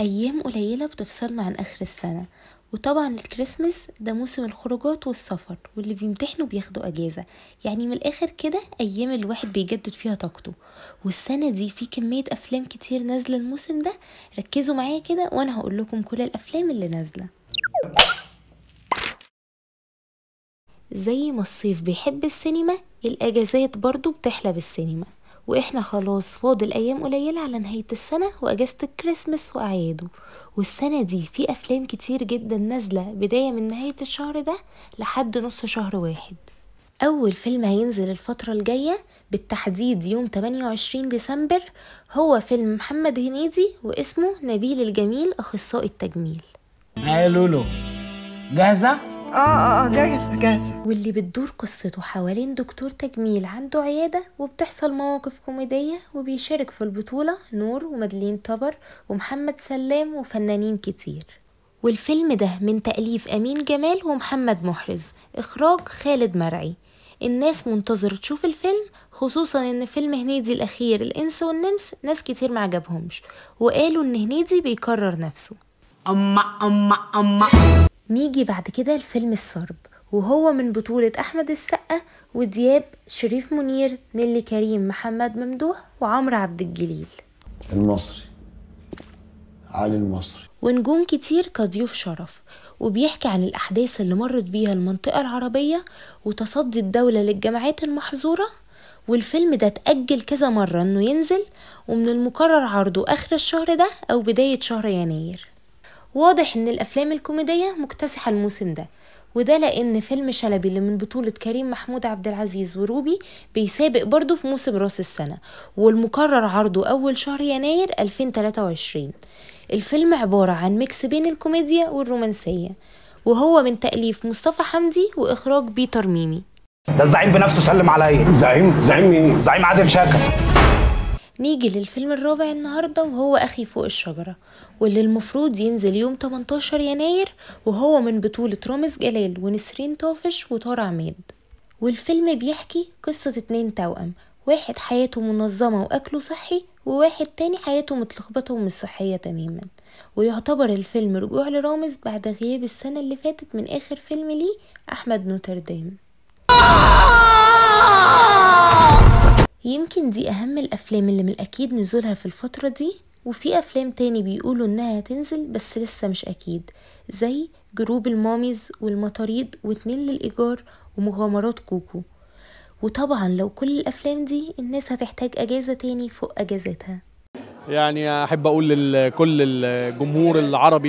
أيام قليلة بتفصلنا عن آخر السنة وطبعا الكريسماس ده موسم الخروجات والسفر واللي بيمتحنوا بياخدوا أجازة يعني من الآخر كده أيام الواحد بيجدد فيها طاقته والسنة دي في كمية أفلام كتير نازلة الموسم ده ركزوا معايا كده وأنا هقول لكم كل الأفلام اللي نازلة زي ما الصيف بيحب السينما الأجازات برضو بتحلى بالسينما واحنا خلاص فاضل ايام قليله على نهايه السنه واجازه الكريسماس واعياده والسنه دي في افلام كتير جدا نازله بدايه من نهايه الشهر ده لحد نص شهر واحد أول فيلم هينزل الفترة الجاية بالتحديد يوم 28 ديسمبر هو فيلم محمد هنيدي واسمه نبيل الجميل أخصائي التجميل هاي لولو جاهزة؟ اه اه اه جاهزه جاهزه واللي بتدور قصته حوالين دكتور تجميل عنده عياده وبتحصل مواقف كوميديه وبيشارك في البطوله نور ومدلين طبر ومحمد سلام وفنانين كتير والفيلم ده من تأليف أمين جمال ومحمد محرز إخراج خالد مرعي الناس منتظرة تشوف الفيلم خصوصا ان فيلم هنيدي الأخير الإنس والنمس ناس كتير معجبهمش وقالوا ان هنيدي بيكرر نفسه أما أما أما نيجي بعد كده لفيلم السرب وهو من بطولة أحمد السقا ودياب شريف منير نيلي كريم محمد ممدوح وعمرو عبد الجليل المصري علي المصري ونجوم كتير كضيوف شرف وبيحكي عن الأحداث اللي مرت بيها المنطقة العربية وتصدي الدولة للجماعات المحظورة والفيلم ده اتأجل كذا مرة إنه ينزل ومن المقرر عرضه آخر الشهر ده أو بداية شهر يناير واضح ان الافلام الكوميدية مكتسحة الموسم ده وده لان فيلم شلبي اللي من بطولة كريم محمود عبد العزيز وروبي بيسابق برضه في موسم راس السنة والمقرر عرضه اول شهر يناير 2023 الفيلم عبارة عن ميكس بين الكوميديا والرومانسية وهو من تأليف مصطفى حمدي وإخراج بيتر ميمي ده الزعيم بنفسه سلم عليا الزعيم زعيم مين زعيم عادل شاكر نيجي للفيلم الرابع النهاردة وهو أخي فوق الشجرة واللي المفروض ينزل يوم 18 يناير وهو من بطولة رامز جلال ونسرين طافش وطار عماد والفيلم بيحكي قصة اتنين توأم واحد حياته منظمة وأكله صحي وواحد تاني حياته متلخبطة ومش صحية تماما ويعتبر الفيلم رجوع لرامز بعد غياب السنة اللي فاتت من آخر فيلم ليه أحمد نوتردام يمكن دي أهم الأفلام اللي من الأكيد نزولها في الفترة دي وفي أفلام تاني بيقولوا إنها هتنزل بس لسه مش أكيد زي جروب الماميز والمطاريد واتنين للإيجار ومغامرات كوكو وطبعا لو كل الأفلام دي الناس هتحتاج أجازة تاني فوق أجازتها يعني أحب أقول لكل الجمهور العربي